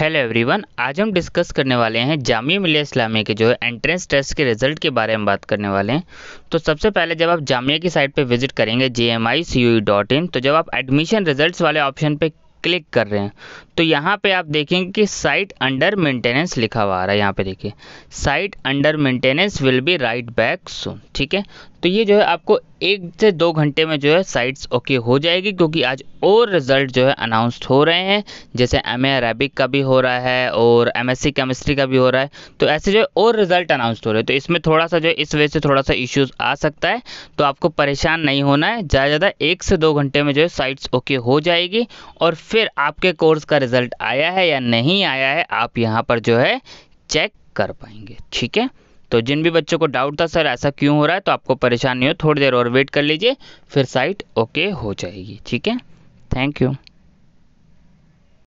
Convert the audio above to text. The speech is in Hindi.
हेलो एवरीवन आज हम डिस्कस करने वाले हैं जामिया मिलिया इस्लामिया के जो है एंट्रेंस टेस्ट के रिजल्ट के बारे में बात करने वाले हैं तो सबसे पहले जब आप जामिया की साइट पर विजिट करेंगे J M I C U dot in तो जब आप एडमिशन रिजल्ट्स वाले ऑप्शन पे क्लिक कर रहे हैं तो यहाँ पे आप देखेंगे कि साइट अंडर मेंटेनेंस लिखा हुआ आ रहा है यहाँ पे देखिए site under maintenance will be right back soon ठीक है तो ये जो है आपको एक से दो घंटे में जो है साइट्स ओके हो जाएगी क्योंकि आज और रिजल्ट जो है अनाउंसड हो रहे हैं जैसे एम ए अरेबिक का भी हो रहा है और एम एस सी केमिस्ट्री का भी हो रहा है तो ऐसे जो है और रिजल्ट अनाउंसड हो रहे हैं तो इसमें थोड़ा सा जो है इस वजह से थोड़ा सा इश्यूज आ सकता है तो आपको परेशान नहीं होना है ज़्यादा ज़्यादा एक से दो घंटे में जो है साइट्स ओके हो जाएगी और फिर आपके कोर्स का रिजल्ट आया है या नहीं आया है आप यहाँ पर जो है चेक कर पाएंगे ठीक है तो जिन भी बच्चों को डाउट था सर ऐसा क्यों हो रहा है तो आपको परेशानी हो थोड़ी देर और वेट कर लीजिए फिर साइट ओके हो जाएगी ठीक है थैंक यू